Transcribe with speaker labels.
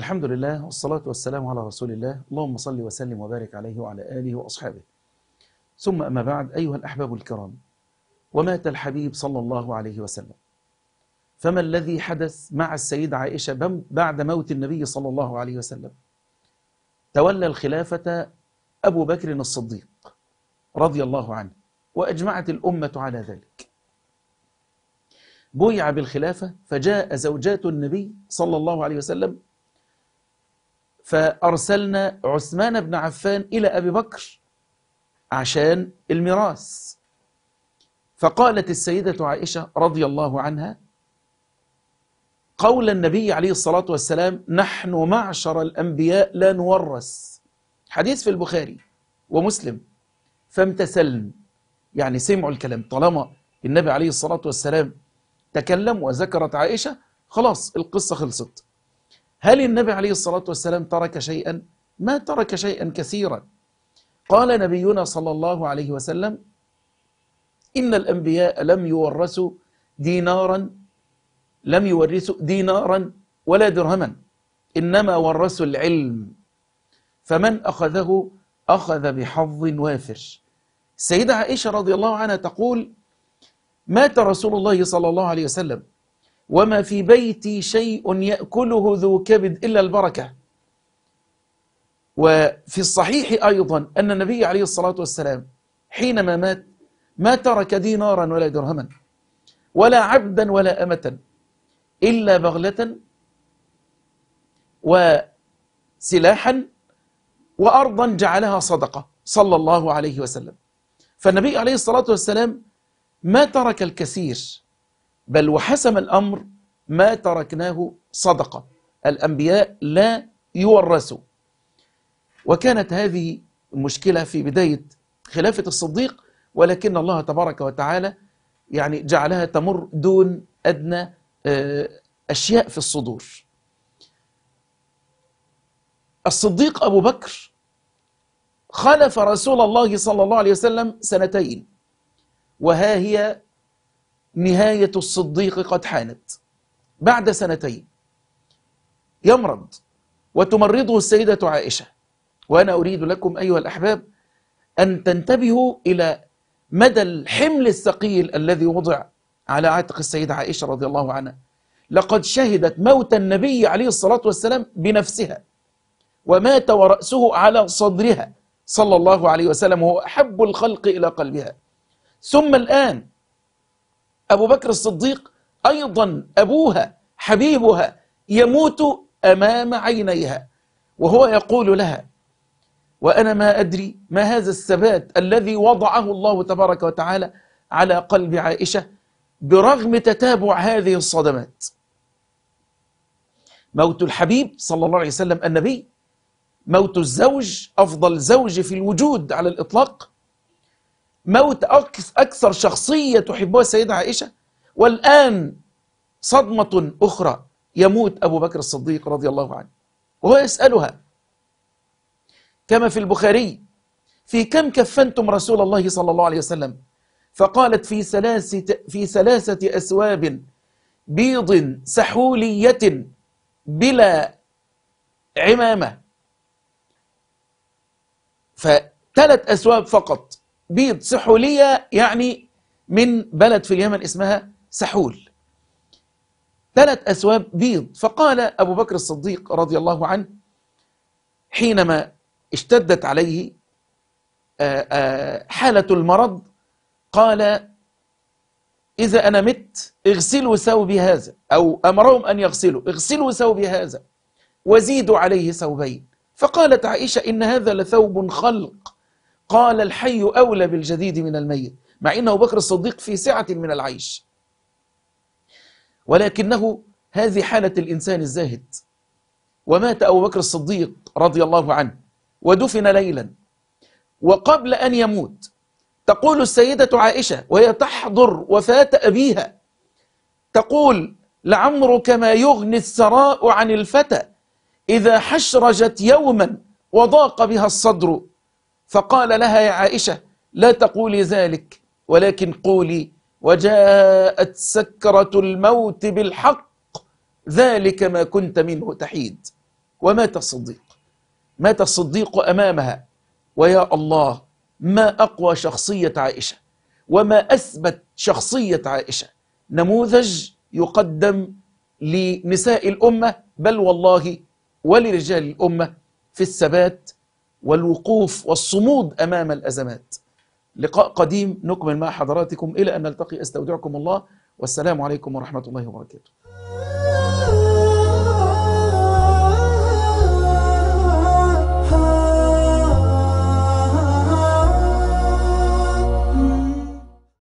Speaker 1: الحمد لله والصلاة والسلام على رسول الله اللهم صل وسلم وبارك عليه وعلى آله وأصحابه ثم أما بعد أيها الأحباب الكرام ومات الحبيب صلى الله عليه وسلم فما الذي حدث مع السيدة عائشة بعد موت النبي صلى الله عليه وسلم تولى الخلافة أبو بكر الصديق رضي الله عنه وأجمعت الأمة على ذلك بويع بالخلافة فجاء زوجات النبي صلى الله عليه وسلم فأرسلنا عثمان بن عفان إلى أبي بكر عشان الميراث فقالت السيدة عائشة رضي الله عنها قول النبي عليه الصلاة والسلام نحن معشر الأنبياء لا نورث حديث في البخاري ومسلم فامتثلن يعني سمعوا الكلام طالما النبي عليه الصلاة والسلام تكلم وذكرت عائشة خلاص القصة خلصت هل النبي عليه الصلاة والسلام ترك شيئا؟ ما ترك شيئا كثيرا قال نبينا صلى الله عليه وسلم إن الأنبياء لم يورثوا دينارا لم يورثوا دينارا ولا درهما إنما ورثوا العلم فمن أخذه أخذ بحظ وافر السيدة عائشة رضي الله عنها تقول مات رسول الله صلى الله عليه وسلم وما في بيتي شيء يأكله ذو كبد إلا البركة وفي الصحيح أيضا أن النبي عليه الصلاة والسلام حينما مات ما ترك دينارا ولا درهما ولا عبدا ولا أمة إلا بغلة وسلاحا وأرضا جعلها صدقة صلى الله عليه وسلم فالنبي عليه الصلاة والسلام ما ترك الكثير بل وحسم الأمر ما تركناه صدقة الأنبياء لا يورثوا وكانت هذه المشكلة في بداية خلافة الصديق ولكن الله تبارك وتعالى يعني جعلها تمر دون أدنى آه، أشياء في الصدور الصديق أبو بكر خلف رسول الله صلى الله عليه وسلم سنتين وها هي نهاية الصديق قد حانت بعد سنتين يمرض وتمرضه السيدة عائشة وأنا أريد لكم أيها الأحباب أن تنتبهوا إلى مدى الحمل الثقيل الذي وضع على عاتق السيدة عائشة رضي الله عنها لقد شهدت موت النبي عليه الصلاة والسلام بنفسها ومات ورأسه على صدرها صلى الله عليه وسلم وهو أحب الخلق إلى قلبها ثم الآن أبو بكر الصديق أيضا أبوها حبيبها يموت أمام عينيها وهو يقول لها وأنا ما أدري ما هذا الثبات الذي وضعه الله تبارك وتعالى على قلب عائشة برغم تتابع هذه الصدمات موت الحبيب صلى الله عليه وسلم النبي موت الزوج أفضل زوج في الوجود على الإطلاق موت أكثر شخصية تحبها السيدة عائشة والآن صدمة أخرى يموت أبو بكر الصديق رضي الله عنه وهو يسألها كما في البخاري في كم كفنتم رسول الله صلى الله عليه وسلم فقالت في ثلاثة, في ثلاثة أسواب بيض سحولية بلا عمامة فثلاث أسواب فقط بيض سحولية يعني من بلد في اليمن اسمها سحول ثلاث أثواب بيض فقال أبو بكر الصديق رضي الله عنه حينما اشتدت عليه آه، آه، حالة المرض قال إذا أنا مت اغسلوا ثوبي هذا أو أمرهم أن يغسلوا اغسلوا ثوبي هذا وزيدوا عليه ثوبين فقالت عائشة إن هذا لثوب خلق قال الحي أولى بالجديد من الميت مع أن أبو بكر الصديق في سعة من العيش ولكنه هذه حالة الإنسان الزاهد ومات أبو بكر الصديق رضي الله عنه ودفن ليلا وقبل أن يموت تقول السيدة عائشة وهي تحضر وفاة أبيها تقول لعمرك ما يغني الثراء عن الفتى إذا حشرجت يوما وضاق بها الصدر فقال لها يا عائشة لا تقولي ذلك ولكن قولي وجاءت سكرة الموت بالحق ذلك ما كنت منه تحيد ومات الصديق مات الصديق أمامها ويا الله ما أقوى شخصية عائشة وما أثبت شخصية عائشة نموذج يقدم لنساء الأمة بل والله ولرجال الأمة في الثبات والوقوف والصمود أمام الأزمات لقاء قديم نكمل مع حضراتكم إلى أن نلتقي أستودعكم الله والسلام عليكم ورحمة الله وبركاته